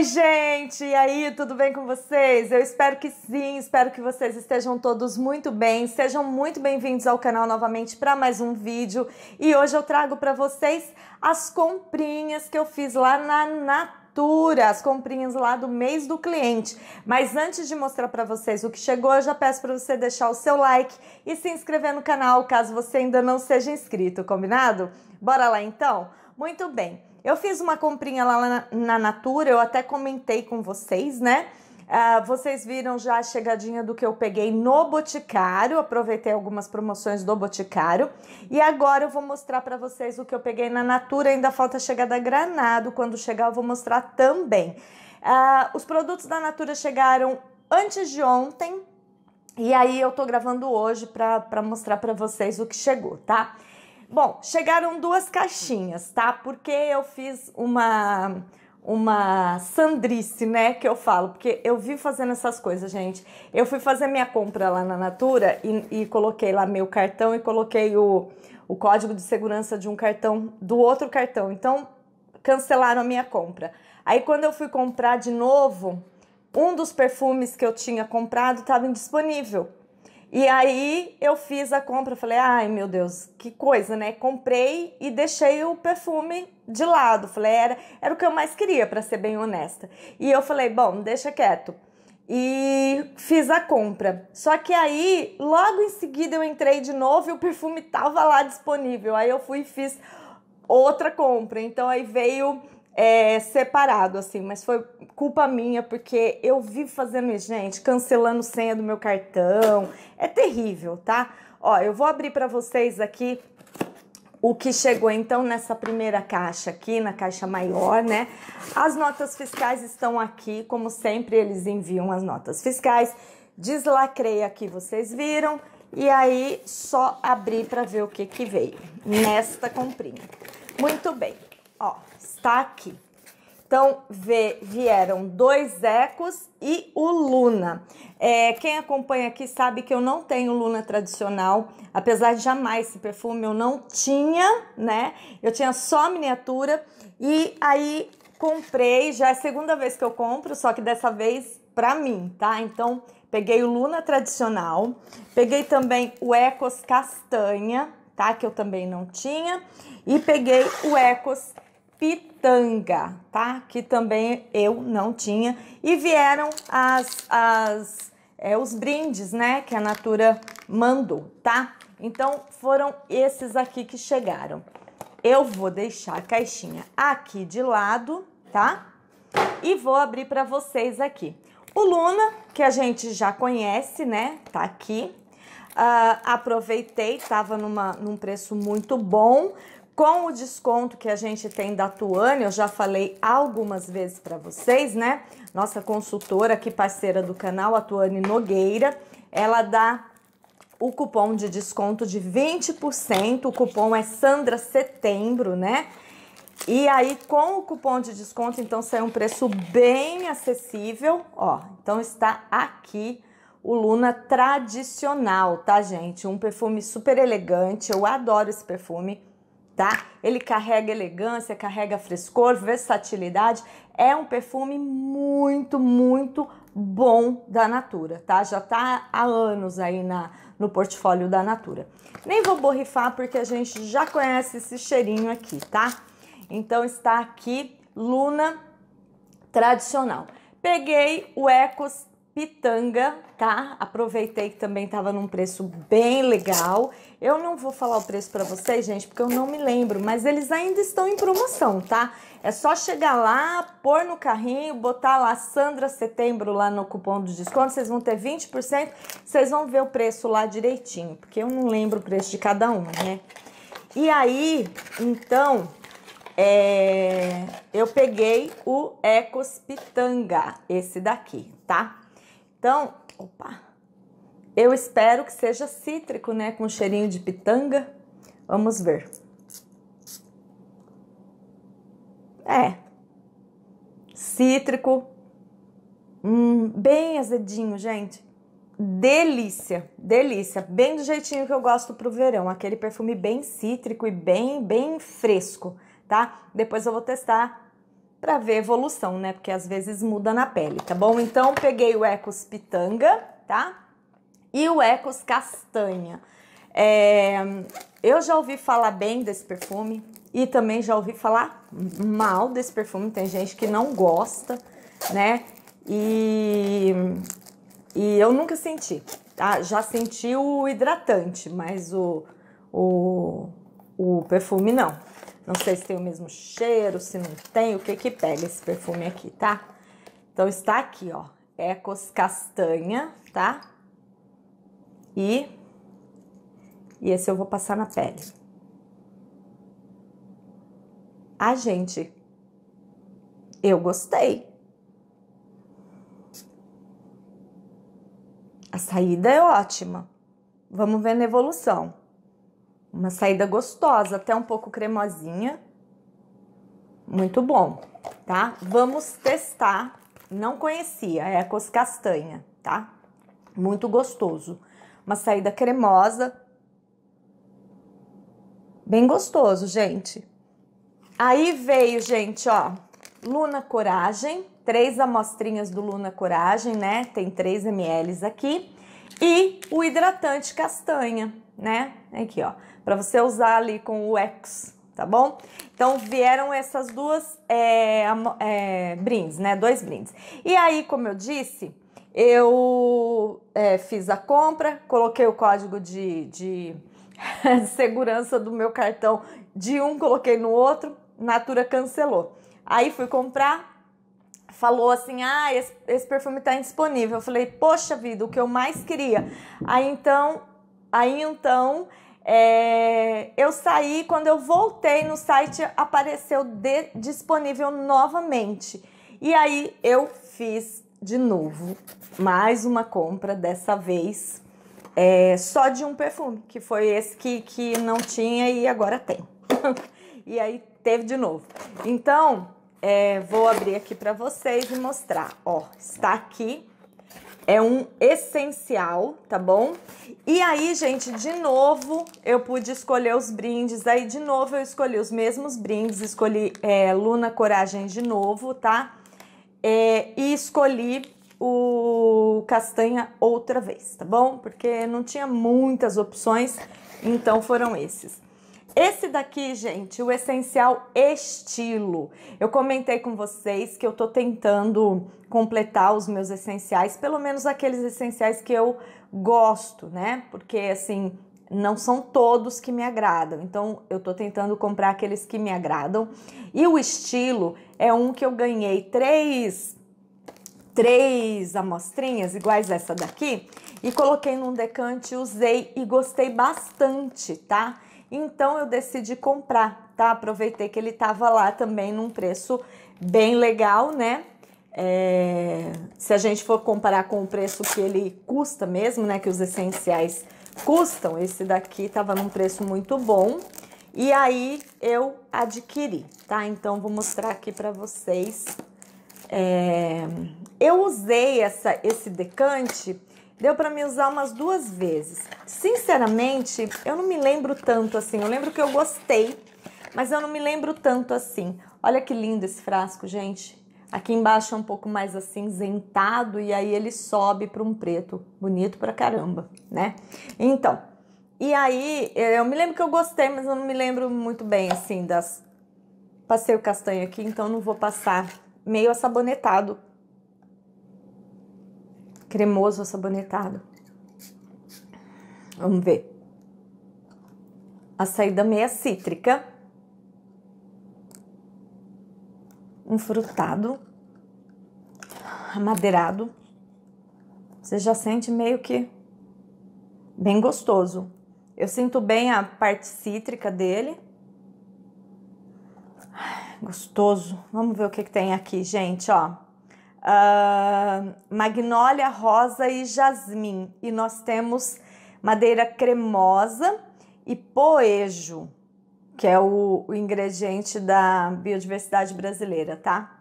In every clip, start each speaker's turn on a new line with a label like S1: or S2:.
S1: Oi, gente! E aí, tudo bem com vocês? Eu espero que sim, espero que vocês estejam todos muito bem. Sejam muito bem-vindos ao canal novamente para mais um vídeo. E hoje eu trago para vocês as comprinhas que eu fiz lá na Natura, as comprinhas lá do mês do cliente. Mas antes de mostrar para vocês o que chegou, eu já peço para você deixar o seu like e se inscrever no canal caso você ainda não seja inscrito, combinado? Bora lá então? Muito bem eu fiz uma comprinha lá na, na Natura, eu até comentei com vocês, né? Uh, vocês viram já a chegadinha do que eu peguei no Boticário, aproveitei algumas promoções do Boticário. E agora eu vou mostrar para vocês o que eu peguei na Natura, ainda falta chegar da Granado, quando chegar eu vou mostrar também. Uh, os produtos da Natura chegaram antes de ontem, e aí eu tô gravando hoje para mostrar para vocês o que chegou, tá? Tá? Bom, chegaram duas caixinhas, tá? Porque eu fiz uma uma sandrice, né, que eu falo, porque eu vi fazendo essas coisas, gente. Eu fui fazer minha compra lá na Natura e, e coloquei lá meu cartão e coloquei o, o código de segurança de um cartão, do outro cartão. Então, cancelaram a minha compra. Aí, quando eu fui comprar de novo, um dos perfumes que eu tinha comprado estava indisponível. E aí eu fiz a compra, falei, ai meu Deus, que coisa, né? Comprei e deixei o perfume de lado. Falei, era, era o que eu mais queria, para ser bem honesta. E eu falei, bom, deixa quieto. E fiz a compra. Só que aí, logo em seguida, eu entrei de novo e o perfume tava lá disponível. Aí eu fui e fiz outra compra. Então aí veio é, separado, assim, mas foi culpa minha, porque eu vivo fazendo isso, gente, cancelando senha do meu cartão. É terrível, tá? Ó, eu vou abrir para vocês aqui o que chegou então nessa primeira caixa aqui, na caixa maior, né? As notas fiscais estão aqui, como sempre eles enviam as notas fiscais. Deslacrei aqui, vocês viram, e aí só abri para ver o que que veio nesta comprinha. Muito bem. Ó, está aqui. Então, vê, vieram dois ecos e o Luna. É, quem acompanha aqui sabe que eu não tenho Luna tradicional, apesar de jamais esse perfume eu não tinha, né? Eu tinha só miniatura e aí comprei, já é a segunda vez que eu compro, só que dessa vez para mim, tá? Então, peguei o Luna tradicional, peguei também o Ecos Castanha, tá? Que eu também não tinha, e peguei o Ecos pitanga, tá? Que também eu não tinha. E vieram as, as é, os brindes, né? Que a Natura mandou, tá? Então foram esses aqui que chegaram. Eu vou deixar a caixinha aqui de lado, tá? E vou abrir para vocês aqui. O Luna, que a gente já conhece, né? Tá aqui. Uh, aproveitei, tava numa, num preço muito bom com o desconto que a gente tem da Tuane, eu já falei algumas vezes para vocês, né? Nossa consultora aqui, parceira do canal, a Tuane Nogueira, ela dá o cupom de desconto de 20%, o cupom é Sandra Setembro, né? E aí, com o cupom de desconto, então sai um preço bem acessível, ó. Então está aqui o Luna tradicional, tá, gente? Um perfume super elegante, eu adoro esse perfume tá? Ele carrega elegância, carrega frescor, versatilidade. É um perfume muito, muito bom da Natura, tá? Já tá há anos aí na, no portfólio da Natura. Nem vou borrifar porque a gente já conhece esse cheirinho aqui, tá? Então está aqui Luna Tradicional. Peguei o Ecos pitanga, tá? Aproveitei que também tava num preço bem legal. Eu não vou falar o preço para vocês, gente, porque eu não me lembro, mas eles ainda estão em promoção, tá? É só chegar lá, pôr no carrinho, botar lá Sandra Setembro lá no cupom do desconto, vocês vão ter 20%, vocês vão ver o preço lá direitinho, porque eu não lembro o preço de cada uma, né? E aí, então, é... eu peguei o Ecos Pitanga, esse daqui, tá? Então, opa, eu espero que seja cítrico, né? Com cheirinho de pitanga. Vamos ver. É. Cítrico. Hum, bem azedinho, gente. Delícia, delícia. Bem do jeitinho que eu gosto pro verão. Aquele perfume bem cítrico e bem, bem fresco, tá? Depois eu vou testar para ver evolução, né? Porque às vezes muda na pele, tá bom? Então peguei o Ecos Pitanga, tá? E o Ecos Castanha. É... eu já ouvi falar bem desse perfume e também já ouvi falar mal desse perfume. Tem gente que não gosta, né? E, e eu nunca senti, tá? Já senti o hidratante, mas o, o, o perfume não. Não sei se tem o mesmo cheiro, se não tem, o que que pega esse perfume aqui, tá? Então está aqui, ó, Ecos Castanha, tá? E e esse eu vou passar na pele. Ah, gente, eu gostei. A saída é ótima. Vamos ver na evolução. Uma saída gostosa, até um pouco cremosinha. Muito bom, tá? Vamos testar. Não conhecia, é Ecos Castanha, tá? Muito gostoso. Uma saída cremosa. Bem gostoso, gente. Aí veio, gente, ó, Luna Coragem, três amostrinhas do Luna Coragem, né? Tem 3 ml aqui. E o hidratante castanha, né? Aqui, ó, para você usar ali com o X, tá bom? Então vieram essas duas é, é, brindes, né? Dois brindes. E aí, como eu disse, eu é, fiz a compra, coloquei o código de, de segurança do meu cartão de um, coloquei no outro, Natura cancelou. Aí fui comprar, falou assim: ah, esse, esse perfume tá indisponível. Eu falei: poxa vida, o que eu mais queria. Aí então, aí então. É, eu saí, quando eu voltei no site, apareceu de, disponível novamente. E aí eu fiz de novo mais uma compra, dessa vez é, só de um perfume, que foi esse que, que não tinha e agora tem. e aí teve de novo. Então, é, vou abrir aqui para vocês e mostrar. Ó, está aqui. É um essencial, tá bom? E aí, gente, de novo eu pude escolher os brindes. Aí, de novo, eu escolhi os mesmos brindes. Escolhi é, Luna Coragem de novo, tá? É, e escolhi o castanha outra vez, tá bom? Porque não tinha muitas opções, então foram esses. Esse daqui, gente, o essencial estilo. Eu comentei com vocês que eu tô tentando completar os meus essenciais, pelo menos aqueles essenciais que eu gosto, né? Porque assim, não são todos que me agradam. Então, eu tô tentando comprar aqueles que me agradam. E o estilo é um que eu ganhei três três amostrinhas iguais essa daqui e coloquei num decante, usei e gostei bastante, tá? Então eu decidi comprar, tá? Aproveitei que ele tava lá também num preço bem legal, né? É, se a gente for comparar com o preço que ele custa mesmo, né? Que os essenciais custam, esse daqui tava num preço muito bom. E aí eu adquiri, tá? Então vou mostrar aqui para vocês. É, eu usei essa, esse decante Deu para me usar umas duas vezes. Sinceramente, eu não me lembro tanto assim. Eu lembro que eu gostei, mas eu não me lembro tanto assim. Olha que lindo esse frasco, gente. Aqui embaixo é um pouco mais acinzentado e aí ele sobe para um preto. Bonito pra caramba, né? Então, e aí eh, eu me lembro que eu gostei, mas eu não me lembro muito bem assim das. Passei o castanho aqui, então não vou passar meio assabonetado cremoso sabonetado. Vamos ver. a saída meia cítrica. Um frutado. Amadeirado. Você já sente meio que bem gostoso. Eu sinto bem a parte cítrica dele. Gostoso. Vamos ver o que, que tem aqui, gente, ó uh, magnólia, rosa e jasmim. E nós temos madeira cremosa e poejo, que é o, o ingrediente da biodiversidade brasileira, tá?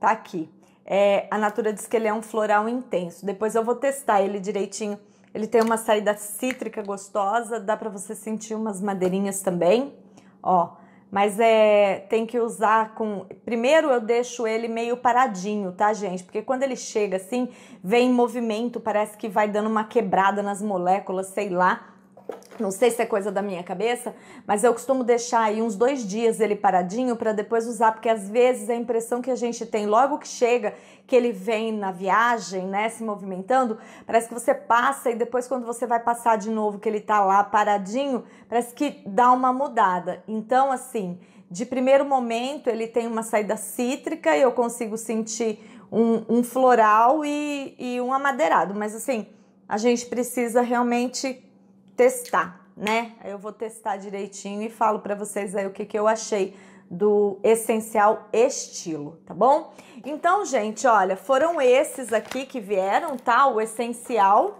S1: Tá aqui. É, a Natura diz que ele é um floral intenso. Depois eu vou testar ele direitinho. Ele tem uma saída cítrica gostosa, dá para você sentir umas madeirinhas também. Ó, mas é, tem que usar com. Primeiro eu deixo ele meio paradinho, tá, gente? Porque quando ele chega assim, vem em movimento, parece que vai dando uma quebrada nas moléculas, sei lá. Não sei se é coisa da minha cabeça, mas eu costumo deixar aí uns dois dias ele paradinho para depois usar, porque às vezes a impressão que a gente tem logo que chega, que ele vem na viagem, né, se movimentando, parece que você passa e depois quando você vai passar de novo que ele tá lá paradinho, parece que dá uma mudada. Então, assim, de primeiro momento ele tem uma saída cítrica e eu consigo sentir um, um floral e, e um amadeirado, mas assim, a gente precisa realmente testar, né? Eu vou testar direitinho e falo para vocês aí o que, que eu achei do essencial estilo, tá bom? Então, gente, olha, foram esses aqui que vieram, tá? O essencial,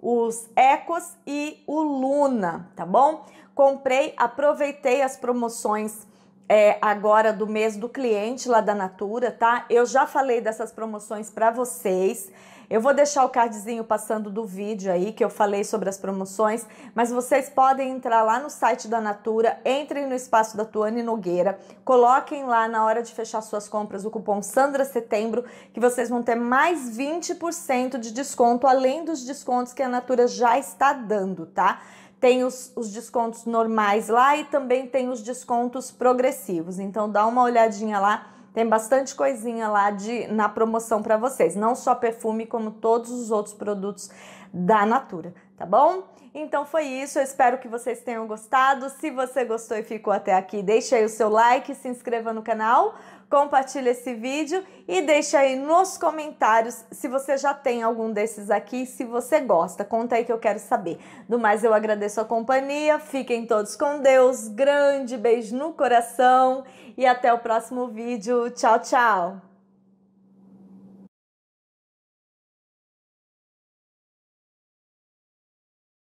S1: os ecos e o Luna, tá bom? Comprei, aproveitei as promoções é, agora do mês do cliente lá da Natura, tá? Eu já falei dessas promoções para vocês. Eu vou deixar o cardzinho passando do vídeo aí que eu falei sobre as promoções, mas vocês podem entrar lá no site da Natura, entrem no espaço da Tuane Nogueira, coloquem lá na hora de fechar suas compras o cupom Sandra Setembro, que vocês vão ter mais 20% de desconto além dos descontos que a Natura já está dando, tá? tem os, os, descontos normais lá e também tem os descontos progressivos. Então dá uma olhadinha lá, tem bastante coisinha lá de na promoção para vocês, não só perfume como todos os outros produtos da Natura, tá bom? Então foi isso, eu espero que vocês tenham gostado. Se você gostou e ficou até aqui, deixe aí o seu like, se inscreva no canal compartilha esse vídeo e deixa aí nos comentários se você já tem algum desses aqui, se você gosta. Conta aí que eu quero saber. Do mais, eu agradeço a companhia, fiquem todos com Deus, grande beijo no coração e até o próximo vídeo. Tchau, tchau!